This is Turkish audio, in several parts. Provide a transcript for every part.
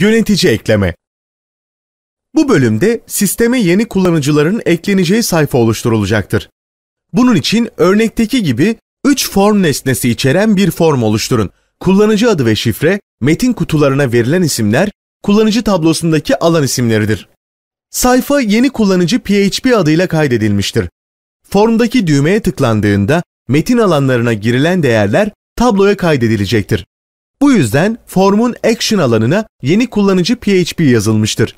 Yönetici ekleme. Bu bölümde sisteme yeni kullanıcıların ekleneceği sayfa oluşturulacaktır. Bunun için örnekteki gibi 3 form nesnesi içeren bir form oluşturun. Kullanıcı adı ve şifre, metin kutularına verilen isimler, kullanıcı tablosundaki alan isimleridir. Sayfa yeni kullanıcı PHP adıyla kaydedilmiştir. Formdaki düğmeye tıklandığında metin alanlarına girilen değerler tabloya kaydedilecektir. Bu yüzden formun action alanına yeni kullanıcı PHP yazılmıştır.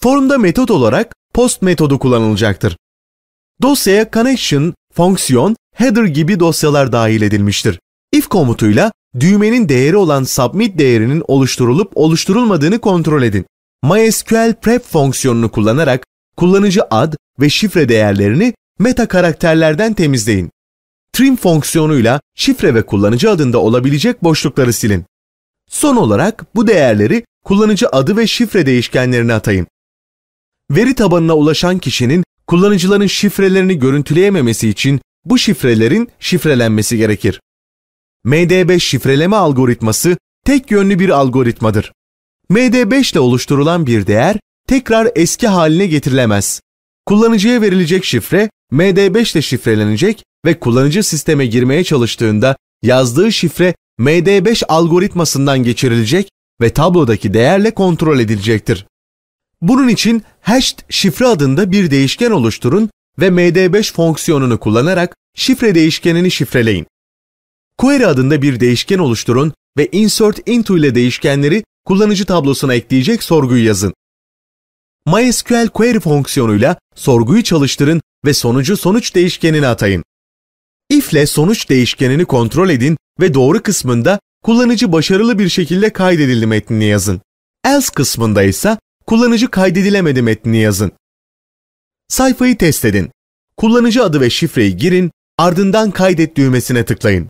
Formda metot olarak post metodu kullanılacaktır. Dosyaya connection, fonksiyon, header gibi dosyalar dahil edilmiştir. If komutuyla düğmenin değeri olan submit değerinin oluşturulup oluşturulmadığını kontrol edin. MySQL prep fonksiyonunu kullanarak kullanıcı ad ve şifre değerlerini meta karakterlerden temizleyin trim fonksiyonuyla şifre ve kullanıcı adında olabilecek boşlukları silin. Son olarak bu değerleri kullanıcı adı ve şifre değişkenlerine atayın. Veri tabanına ulaşan kişinin kullanıcıların şifrelerini görüntüleyememesi için bu şifrelerin şifrelenmesi gerekir. MD5 şifreleme algoritması tek yönlü bir algoritmadır. MD5 ile oluşturulan bir değer tekrar eski haline getirilemez. Kullanıcıya verilecek şifre MD5 ile şifrelenecek ve kullanıcı sisteme girmeye çalıştığında yazdığı şifre MD5 algoritmasından geçirilecek ve tablodaki değerle kontrol edilecektir. Bunun için hash şifre adında bir değişken oluşturun ve MD5 fonksiyonunu kullanarak şifre değişkenini şifreleyin. Query adında bir değişken oluşturun ve insert into ile değişkenleri kullanıcı tablosuna ekleyecek sorguyu yazın. MySQL query fonksiyonuyla sorguyu çalıştırın ve sonucu sonuç değişkenine atayın. If'le sonuç değişkenini kontrol edin ve doğru kısmında kullanıcı başarılı bir şekilde kaydedildi metnini yazın. Else kısmında ise kullanıcı kaydedilemedi metnini yazın. Sayfayı test edin. Kullanıcı adı ve şifreyi girin, ardından kaydet düğmesine tıklayın.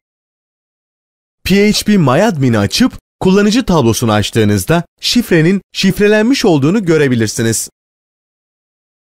PHP MyAdmin'i açıp Kullanıcı tablosunu açtığınızda şifrenin şifrelenmiş olduğunu görebilirsiniz.